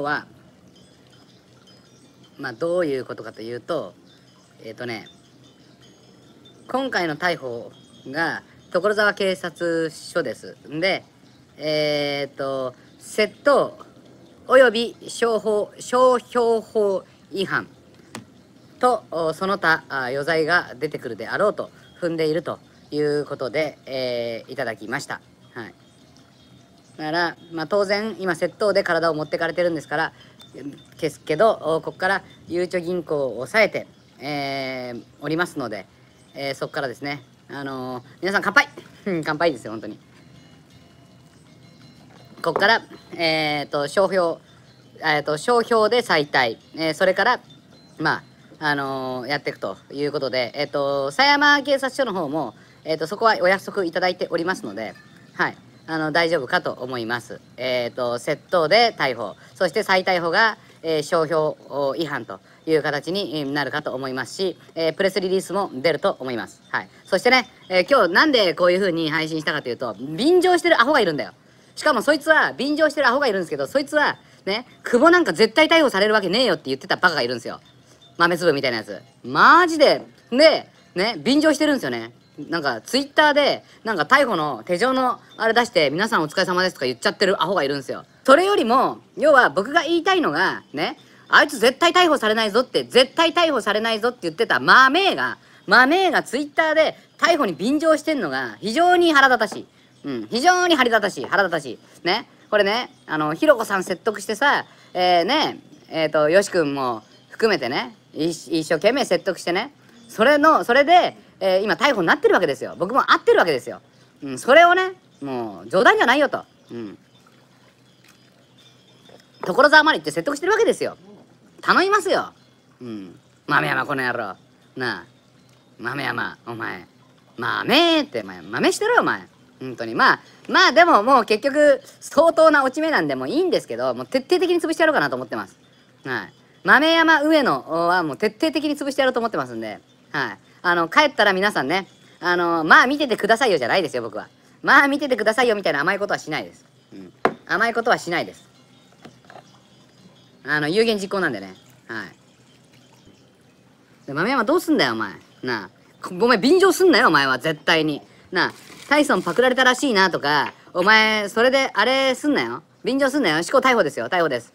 は、まあ、どういうことかというと、えっ、ー、とね、今回の逮捕が所沢警察署です。で、えっ、ー、と、窃盗及び商法、商標法違反と、その他余罪が出てくるであろうと踏んでいるということで、えー、いただきました。はい。だから、まあ、当然今窃盗で体を持ってかれてるんですからですけどここからゆうちょ銀行を抑えて、えー、おりますので、えー、そこからですね、あのー、皆さん乾杯 乾杯ですよ本当にここから、えーと、商標、えーと、商標で再退、えー、それからまあ、あのやっていくということで、えーと、と狭山警察署の方も、えー、とそこはお約束いただいておりますのではいあの大丈夫かと思います。えっ、ー、と窃盗で逮捕そして再逮捕が、えー、商標違反という形になるかと思いますし、えー、プレスリリースも出ると思います。はい、そしてね、えー、今日なんでこういうふうに配信したかというと便乗してるアホがいるんだよ。しかもそいつは便乗してるアホがいるんですけどそいつはね久保なんか絶対逮捕されるわけねえよって言ってたバカがいるんですよ。豆粒みたいなやつ。マジで。で、ね、便乗してるんですよね。なんかツイッターでなんか逮捕の手錠のあれ出して皆さんお疲れ様ですとか言っちゃってるアホがいるんですよそれよりも要は僕が言いたいのがねあいつ絶対逮捕されないぞって絶対逮捕されないぞって言ってたマメーがマメーがツイッターで逮捕に便乗してんのが非常に腹立たしいうん非常に腹立たしい腹立たしいねこれねあのひろこさん説得してさえー、ねえっ、ー、とよし君も含めてね一生懸命説得してねそれのそれでえー、今逮捕になってるわけですよ。僕も会ってるわけですよ。うん、それをね、もう冗談じゃないよと。うん。所沢まで行って説得してるわけですよ。頼みますよ。うん。豆山この野郎。なあ。豆山、お前。豆って、お前、豆してろよ、お前。本当に。まあ、まあでももう結局、相当な落ち目なんで、もいいんですけど、もう徹底的に潰してやろうかなと思ってます。はい。豆山上野はもう徹底的に潰してやろうと思ってますんで、はい。あの、帰ったら皆さんね、あの、まあ見ててくださいよじゃないですよ、僕は。まあ見ててくださいよみたいな甘いことはしないです。うん。甘いことはしないです。あの、有言実行なんでね。はい。で、豆山どうすんだよ、お前。なあ。ごめん、便乗すんなよ、お前は、絶対に。なあ、タイソンパクられたらしいなとか、お前、それで、あれすんなよ。便乗すんなよ。死後逮捕ですよ、逮捕です。